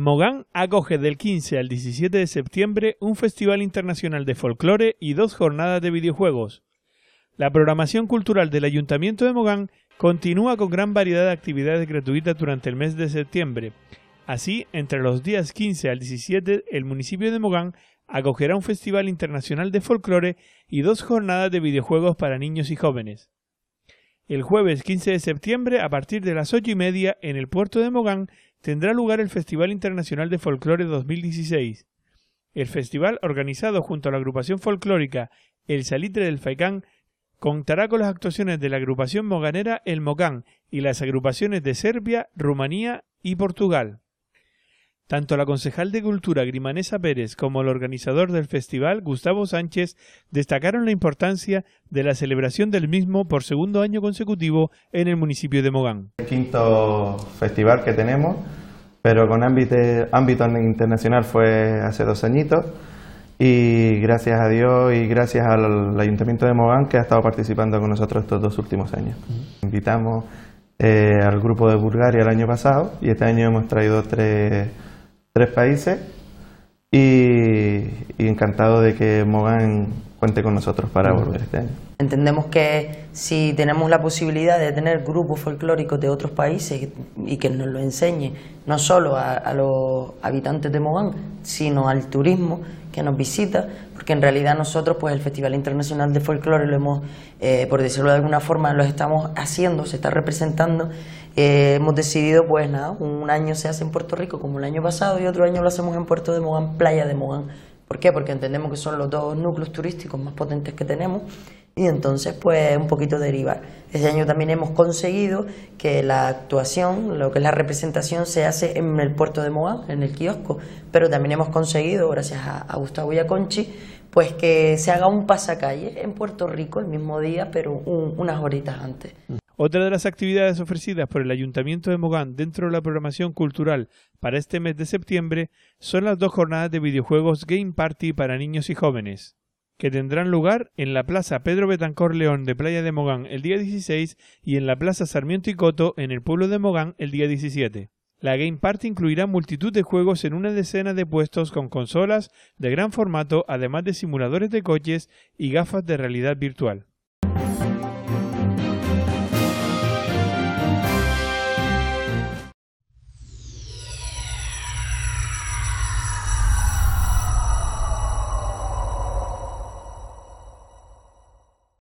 Mogán acoge del 15 al 17 de septiembre un festival internacional de folclore y dos jornadas de videojuegos. La programación cultural del Ayuntamiento de Mogán continúa con gran variedad de actividades gratuitas durante el mes de septiembre. Así, entre los días 15 al 17, el municipio de Mogán acogerá un festival internacional de folclore y dos jornadas de videojuegos para niños y jóvenes. El jueves 15 de septiembre, a partir de las ocho y media, en el puerto de Mogán, tendrá lugar el Festival Internacional de Folclore 2016. El festival, organizado junto a la agrupación folclórica El Salitre del Faicán, contará con las actuaciones de la agrupación moganera El Mogán y las agrupaciones de Serbia, Rumanía y Portugal. Tanto la concejal de Cultura Grimanesa Pérez como el organizador del festival, Gustavo Sánchez, destacaron la importancia de la celebración del mismo por segundo año consecutivo en el municipio de Mogán. El quinto festival que tenemos, pero con ámbito, internacional fue hace dos añitos y gracias a Dios y gracias al, Ayuntamiento de Mogán que ha estado participando con nosotros estos dos últimos años. Invitamos eh, al grupo de Bulgaria el año pasado y este año hemos traído tres tres países y, encantado de que Mogán cuente con nosotros para volver este año. Entendemos que si tenemos la posibilidad de tener grupos folclóricos de otros países y que nos lo enseñe, no solo a, los habitantes de Mogán, sino al turismo que nos visita, porque en realidad nosotros, pues el Festival Internacional de Folclore lo hemos, eh, por decirlo de alguna forma, lo estamos haciendo, se está representando eh, hemos decidido, pues nada, un año se hace en Puerto Rico como el año pasado y otro año lo hacemos en Puerto de Mogán, Playa de Mogán. ¿Por qué? Porque entendemos que son los dos núcleos turísticos más potentes que tenemos y entonces pues un poquito derivar. Este año también hemos conseguido que la actuación, lo que es la representación, se hace en el puerto de Mogán, en el kiosco, pero también hemos conseguido, gracias a, a Gustavo Yaconchi, pues que se haga un pasacalle en Puerto Rico el mismo día, pero unas horitas antes. Otra de las actividades ofrecidas por el Ayuntamiento de Mogán dentro de la programación cultural para este mes de septiembre son las dos jornadas de videojuegos Game Party para niños y jóvenes, que tendrán lugar en la Plaza Pedro Betancor León de Playa de Mogán el día 16 y en la Plaza Sarmiento y Coto en el pueblo de Mogán el día 17. La Game Party incluirá multitud de juegos en una decena de puestos con consolas de gran formato, además de simuladores de coches y gafas de realidad virtual.